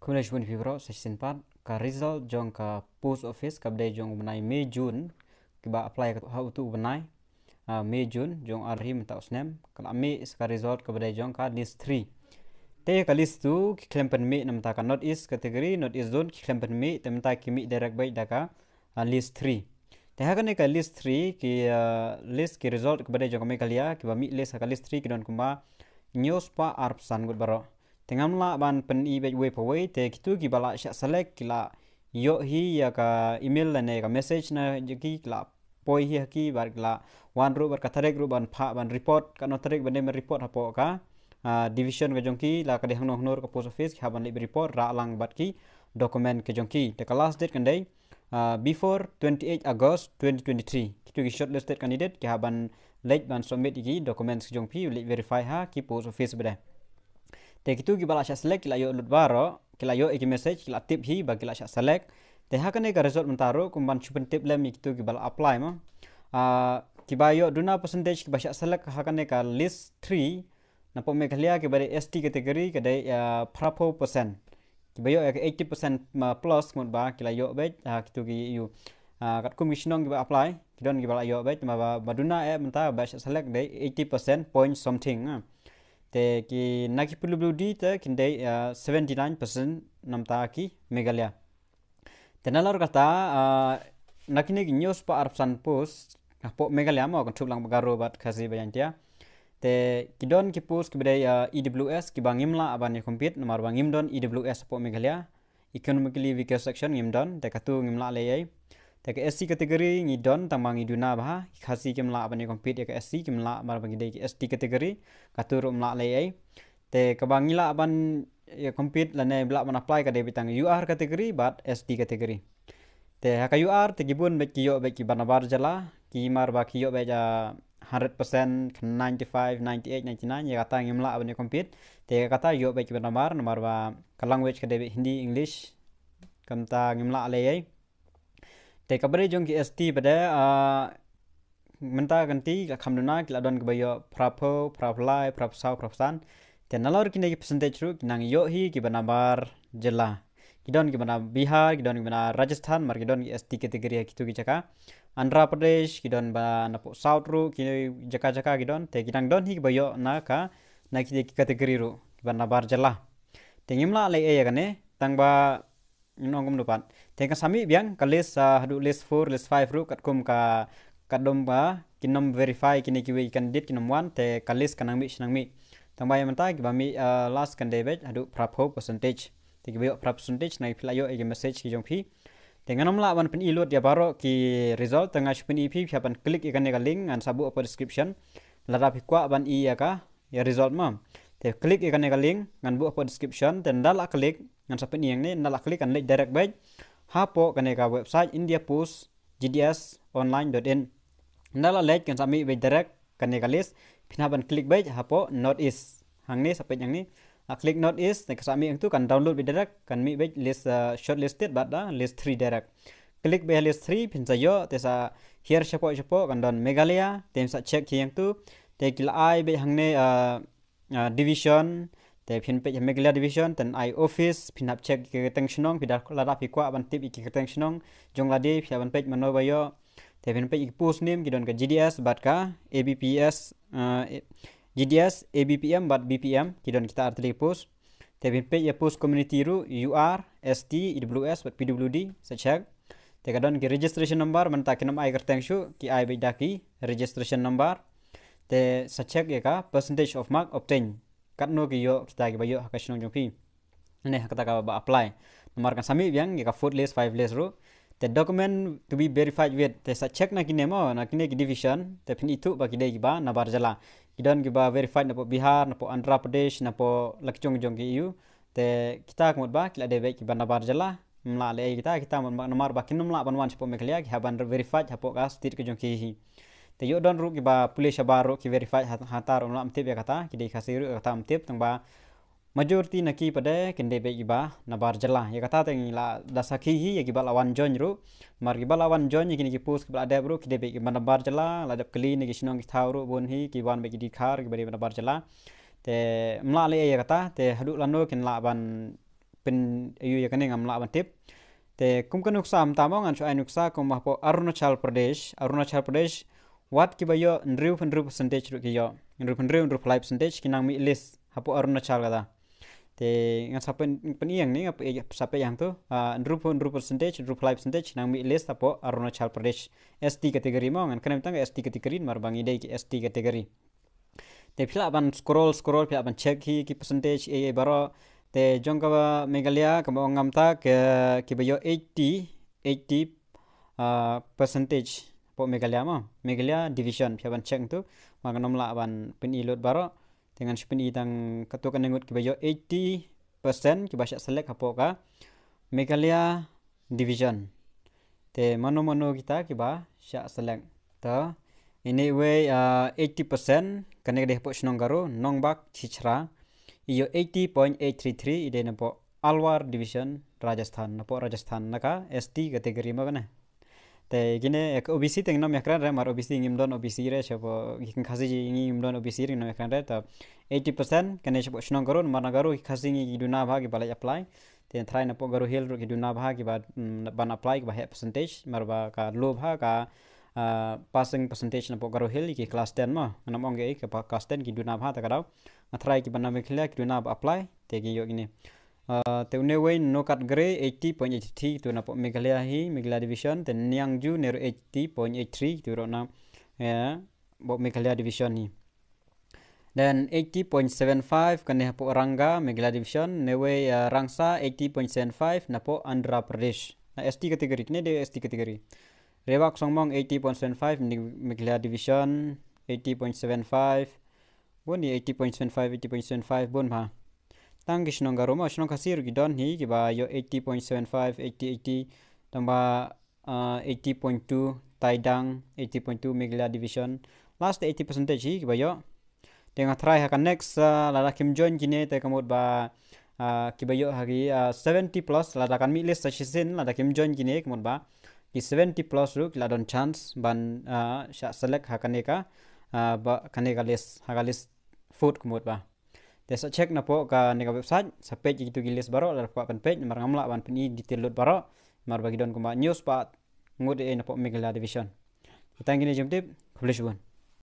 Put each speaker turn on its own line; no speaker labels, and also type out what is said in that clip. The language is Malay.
Kemudian jumpa di Fibro, saya cinta ke result jong ke post office ke benda jong benai Mei Jun kita apply ke hal itu benai Mei Jun jong arhi minta usnem kena Mei ke result ke benda jong ke list three. Tapi ke list tu klaim pen Mei nama takkan not is kategori not is don, klaim pen Mei dan tak kimi direct baik dah ke list three. Tapi kena ke list three, ke list ke result ke benda jong ke Mei kalia ya, kita Mei list ke list three, kita nak kumpa news pa arpsan gud baru tengam la ban pen i bej wei pawei te kitu gi bala sha selek kila yo hi ya ka email la ne ka message na gi kila poi hi ki bar kila wan ru bar kathare gru ban pha ban report ka no tarik ban me report hapo ka division ka jongki la ka dehang no honor ka post office ha ban li report ra lang bat ki dokumen ke jongki te ka last date kandai uh, before 28 August 2023 kitu gi shortlisted candidate ki ha ban late ban submit gi documents ki jongpi li verify ha ki post office bade tekitu ki bala sha select la yo lut baro ki yo ek message ki tip hi bagi ki la sha select te ha kane ka result mentaro kum ban chupen tip le mi kitu ki bala apply ma a ah, ki ba yo duna percentage ki ba sha select ha kane ka list 3 na po me khalia ki bare st category ka dai ah, prapo percent ki ba yo 80% plus mun ba ki la yo be ah, kitu ki yu a kat commission ki ba apply ki don ki bala yo bet, ma ba duna e mentaro ba sha select dai 80% point something ah te ki naki pulu blu di te kinde eh, seventy nine percent nam ta ki megalia te lor kata eh, naki ne news pa arab san pos po megalia mo kan tulang bagaro bat kasi bayang dia te kidon ki pos ki bede ews ki eh, e bangim la abani kompet nomar bangim don ews po megalia economically weaker section ngim don te katu ngim la le tak SC kategori ni don tambang ni duna bah khasi kem la apa ni compete ya ke SC kem la mar bagi dek ST kategori katur um la lei ai te kabang ni la ban ya compete la nei blak man apply ka debitang UR kategori bat SD kategori te ha UR te gibun be kiyo be ki banabar jala ki mar ba kiyo be ja 100% 95 98 99 ya kata ngim la apa ni compete te kata yo be ki banabar nomor bah ka language ka debit hindi english kamta ngim la lei ai tapi kabar yang GST pada mentah ganti kham dona kila don ke bayo prapo praplai prapsau prapsan te nalor kinde ki percentage ru kinang yo yohi, ki banabar jela ki don ki bana bihar ki don ki bana rajasthan mar ki don st kategori ki tu ki jaka andhra pradesh ki don ba na po south ru ki jaka jaka ki don te kinang don hi ki bayo na ka na ki de kategori ru ki banabar jela te ngimla le e ya kane tang ba nongum dupat Tengah sami biang ke list uh, list 4 list 5 ru kat kum ka kadom ba ah, kinom verify kini kiwi candidate kinom 1 te ka list kanang mi sinang mi. Tambah yang menta ki bami uh, ah, last candidate hadu prapo percentage. Tiki bayo prap percentage na ipila yo ege message ki jong pi. Tengah nom la wan pen ilut ya baro ki result tengah shupin ipi pi apan klik ikan ka link an sabu apa description. Lada pi kwa ban i ya ka ya result ma Te klik ikan ka link ngan bu apa description ten dalak klik ngan sapin iyang ni dalak klik kan link direct page hapo kanega website india post gds Online dot in. nala lek kan sami be direct kanega list phina ban click be hapo not is hang ni sape yang ni a click not is ne ka sami ang kan download be direct kan mi be list uh, short listed but uh, list three direct Klik be list three, phin sa yo here shapo shapo kan don megalia tem check ki yang tu te kil ai be hang ne uh, division te phin pe ye megla division ten i office phin hap check ke teng shnong bidar la ra pikwa ban tip ki teng shnong jong la de phya ban pech mano ba yo te phin pe ik pus nim gidon ka gds bat ka abps gds abpm bat bpm gidon kita artli post. te phin pe ye post community ru ur st ws bat pwd sa check te gadon ki registration number man ta kinam i ker shu ki i bidaki registration number te sa check ye ka percentage of mark obtained kat no ki yo kita ki bayo ka shinong jong phi ne kata ka ba apply nomor kan sami yang ka food list five list ro the document to be verified with the sa check na kinemo na kine ki division the pin itu ba kidai ba na bar jala kidan ki ba verified na po bihar na po andhra pradesh na po lakchong jong ki yu te kita ko ba kila de ba ki lah ba na bar jala mla le kita kita nomor ba kinum la ban wan chpo me kliya ki ha ban verified ha po ka stit ke jong ki te yo don ru ki ba police shabar ro ki verify hatar on lam ya kata ki de khase ru kata am teb tang ba majority na ki pade ken de be ba na bar jela ye kata te la dasaki hi ye ya ki ba lawan join ru mar ki ba lawan join ye ya ki ki post ki ba de bro ki de be ki na bar jela la de kli ne ki shinong ki thaw ru bon hi ki wan be ki di khar ki bari na bar jela te mla le ya kata te hadu la no ken la ban pen yu ye ya kaneng am la ban tip te kum kanuk sam tamong an chu ai nuksa kum ma arunachal pradesh arunachal pradesh What ki ba yo nriu fun rup sandech ru yo nriu fun rup rup life sandech ki nang mi list hapo aruna chal gada te nga sapen pen yang ni ngap sape yang tu nriu fun percentage, sandech rup life sandech nang mi list hapo aruna chal pradesh st category mo ngan kanem tengah st category mar bang ide ki st kategori. te phila ban scroll scroll phila ban check hi ki percentage a baro te jangka ka megalia ka ngam tak ki yo 80 80 uh, percentage po Meghalaya mo. Meghalaya division siya ban cheng tu. Maka nom ban pin ilot e baro. Dengan si pin itang e ketua kenengut ki bayo 80% ki basya select hapo ka. Meghalaya division. Te mano mano kita ki ba siya select. Ta. Anyway, uh, 80% kena kena hapok senong garo. Nong bak cicra. Iyo 80.833 ide nampok Alwar Division Rajasthan. Nampok Rajasthan naka ST kategori mana? Tae gine yak OBC ting nom yak ran re mar OBC ngim don OBC re chapo gikin khasi ji ngi ngim don OBC re nom yak ran re ta 80% kane chapo shnon garo mana nagaro khasi ngi gi duna bha gi bala apply te try na po garo hil ro gi duna bha gi ba mm, ban apply gi ba he percentage mar ba ka lo bha ka passing percentage na po garo hil gi class 10 ma nam ong ge ka class 10 gi duna bha ta ka ra na try gi ban na me khila ya, gi duna apply te gi yo gine Ah, teu ne wei no kat gre 80.83 tu na po megalia hi megalia division te niang ju ne 80.83 tu ro na ya bo megalia division ni Then 80.75 kan ha po rangga megalia division ne wei uh, rangsa 80.75 na po andhra pradesh na st kategori ne de st kategori rewak songmong 80.75 megalia division 80.75 bon ni 80.75 80.75 bon ma tang gi shinong garo ma shinong khasir don ni kira yo 80.75 8080 tamba uh, 80.2 taidang 80.2 megila division last 80 percentage gi kira yo tengah try ha next ah, lada kim Jong gi tengah te kamot ba uh, yo hari 70 ah, plus lada da kan mi list shi sin la kim Jong gi ne kamot ba ki 70 plus ruk la don chance ban uh, sha select ha kan ba kan ne list ha list food kamot ba Tesa cek napo ka nega website, sa page itu gilis baro la kuat pan page mar ngamla ban pini detail lut baro mar bagi don kuma news pa ngode eh napo megala division. Kita ngini jumpa tip, kublish one.